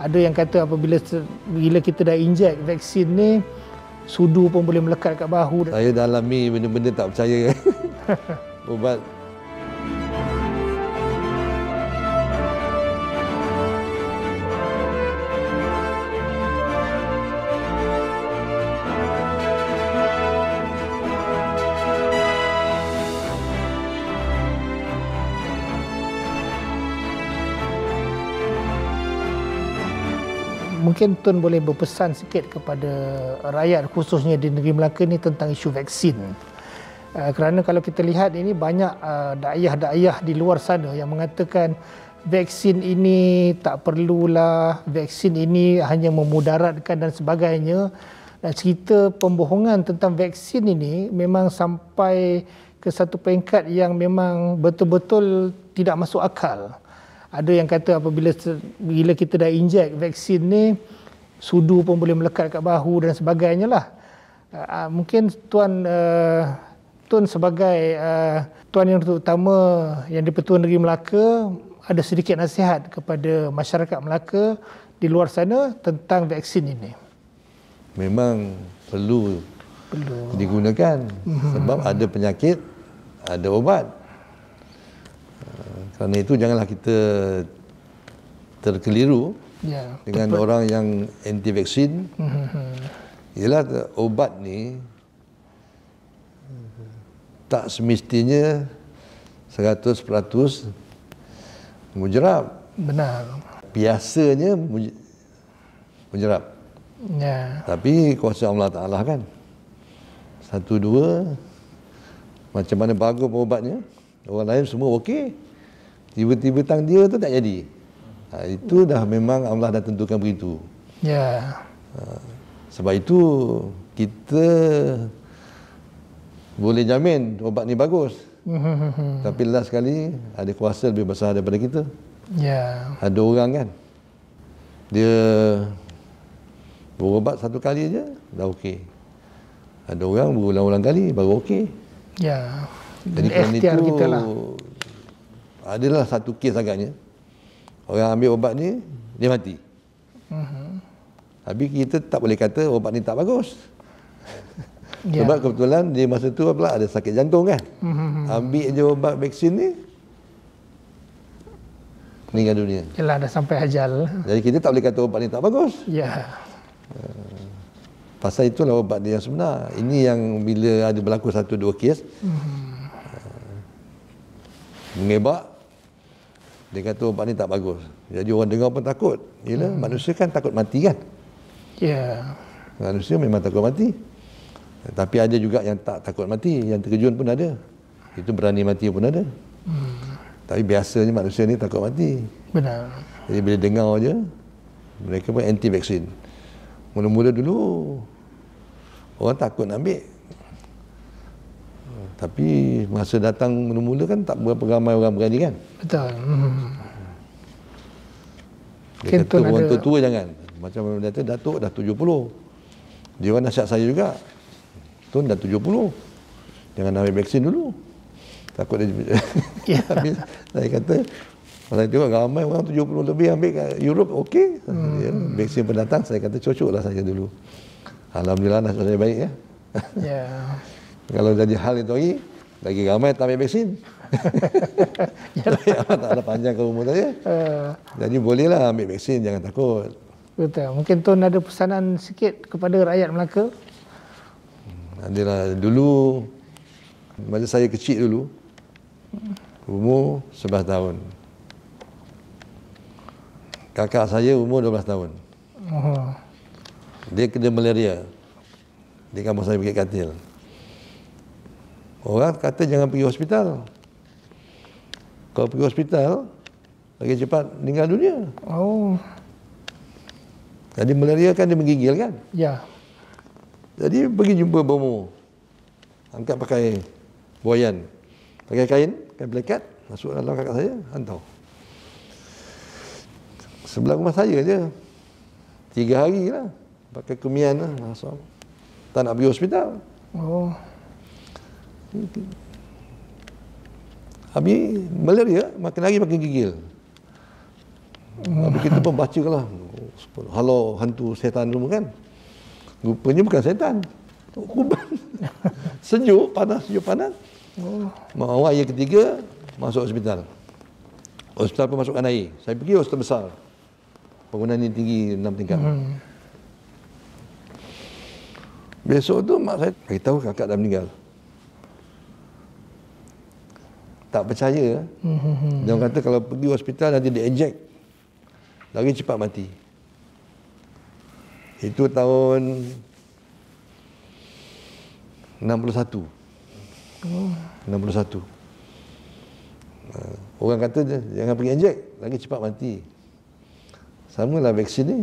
ada yang kata apabila bila kita dah inject vaksin ni sudu pun boleh melekat kat bahu saya dalami benda-benda tak percaya ubat mungkin Tun boleh berpesan sikit kepada rakyat khususnya di negeri Melaka ni tentang isu vaksin. Uh, kerana kalau kita lihat ini banyak eh, daiyah-daiyah di luar sana yang mengatakan vaksin ini tak perlulah, vaksin ini hanya memudaratkan dan sebagainya. Dan cerita pembohongan tentang vaksin ini memang sampai ke satu peringkat yang memang betul-betul tidak masuk akal ada yang kata apabila bila kita dah inject vaksin ni sudu pun boleh melekat kat bahu dan sebagainya lah uh, mungkin tuan uh, tuan sebagai uh, tuan yang terutama yang dipertuan negeri Melaka ada sedikit nasihat kepada masyarakat Melaka di luar sana tentang vaksin ini memang perlu, perlu. digunakan mhm. sebab ada penyakit ada ubat. Kerana itu janganlah kita terkeliru yeah. dengan Tepat. orang yang anti vaksin. Ialah mm-hmm. obat ni tak semestinya 100% mujarab. Benar. Biasanya mujarab. Ya. Tapi kuasa Allah Taala kan. Satu dua macam mana bagus obatnya? Orang lain semua okey. Tiba-tiba tang dia tu tak jadi. Ha, itu dah memang Allah dah tentukan begitu. Ya. Yeah. Ha, sebab itu kita boleh jamin obat ni bagus. Mm-hmm. Tapi last sekali ada kuasa lebih besar daripada kita. Ya. Yeah. Ada orang kan. Dia berobat satu kali aja dah okey. Ada orang berulang-ulang kali baru okey. Ya. Yeah. Jadi itu kita lah adalah satu kes agaknya orang ambil ubat ni dia mati uh-huh. tapi kita tak boleh kata ubat ni tak bagus yeah. sebab kebetulan dia masa tu pula ada sakit jantung kan uh-huh. ambil je ubat vaksin ni meninggal dunia Yalah, dah sampai ajal jadi kita tak boleh kata ubat ni tak bagus ya yeah. pasal itulah ubat dia yang sebenar ini yang bila ada berlaku satu dua kes uh-huh. mengebak dia kata ubat oh, ni tak bagus. Jadi orang dengar pun takut. Yalah, hmm. manusia kan takut mati kan? Ya. Yeah. Manusia memang takut mati. Tapi ada juga yang tak takut mati, yang terkejut pun ada. Itu berani mati pun ada. Hmm. Tapi biasanya manusia ni takut mati. Benar. Jadi bila dengar aja mereka pun anti vaksin. Mula-mula dulu orang takut nak ambil tapi masa datang mula-mula kan tak berapa ramai orang berani kan? Betul. Hmm. Dia Kenton kata orang ada... tua jangan. Macam dia kata, Datuk dah 70. Dia orang nasihat saya juga. Tun dah 70. Jangan ambil vaksin dulu. Takut dia... Yeah. Habis, saya kata, saya tengok ramai orang 70 lebih ambil kat Europe, okey. Hmm. Ya, vaksin pendatang, saya kata cocoklah saya dulu. Alhamdulillah nasib saya baik ya. Ya. Yeah. Kalau jadi hal itu lagi, lagi ramai tak ambil vaksin. tak ada panjang ke umur saya. Eh. jadi bolehlah ambil vaksin, jangan takut. Betul. Mungkin Tuan ada pesanan sikit kepada rakyat Melaka? Hmm, Adalah dulu, masa saya kecil dulu, umur 11 tahun. Kakak saya umur 12 tahun. Oh. Dia kena malaria. dia kampung saya Bukit Katil. Orang kata jangan pergi hospital. Kalau pergi hospital, lagi cepat meninggal dunia. Oh. Jadi malaria kan dia menggigil kan? Ya. Jadi pergi jumpa bomo. Angkat pakai boyan, Pakai kain, pakai blanket, masuk dalam kakak saya, hantar. Sebelah rumah saya je. Tiga hari lah. Pakai kemian lah. Masuk. Tak nak pergi hospital. Oh. Habis malaria makin lagi makin gigil. Habis kita pun baca lah. Oh, Halo hantu setan semua kan. Rupanya bukan setan. Kuban. sejuk panas, sejuk panas. Oh. Mak yang ketiga masuk hospital. Hospital pun masukkan air. Saya pergi hospital besar. Penggunaan ini tinggi enam tingkat. Hmm. Besok tu mak saya beritahu kakak dah meninggal. tak percaya. Eh. Mm-hmm. Dia kata kalau pergi hospital nanti dia inject. Lagi cepat mati. Itu tahun 61. Oh. 61. Orang kata jangan pergi inject, lagi cepat mati. Sama lah vaksin ni.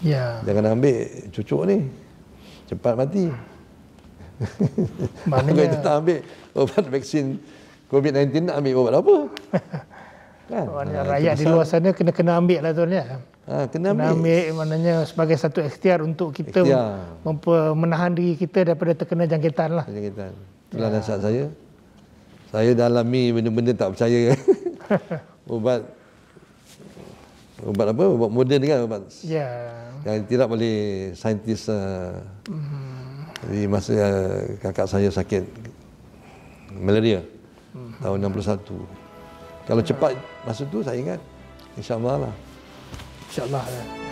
Yeah. Jangan ambil cucuk ni. Cepat mati. Maknanya... Kalau tak ambil obat vaksin COVID-19 nak ambil ubat apa? kan? Ha, rakyat di luar sana kena kena ambil lah tuan ya. Ha, kena, kena ambil. ambil maknanya sebagai satu ikhtiar untuk kita ikhtiar. menahan diri kita daripada terkena jangkitan lah. Jangkitan. Itulah ya. nasihat saya. Saya dalami benda-benda tak percaya. ubat ubat apa? Ubat moden kan ubat. Ya. Yang tidak boleh saintis uh, mm-hmm. di masa uh, kakak saya sakit malaria tahun 61. Kalau cepat masa tu saya ingat insya-Allah Insya-Allah Ya.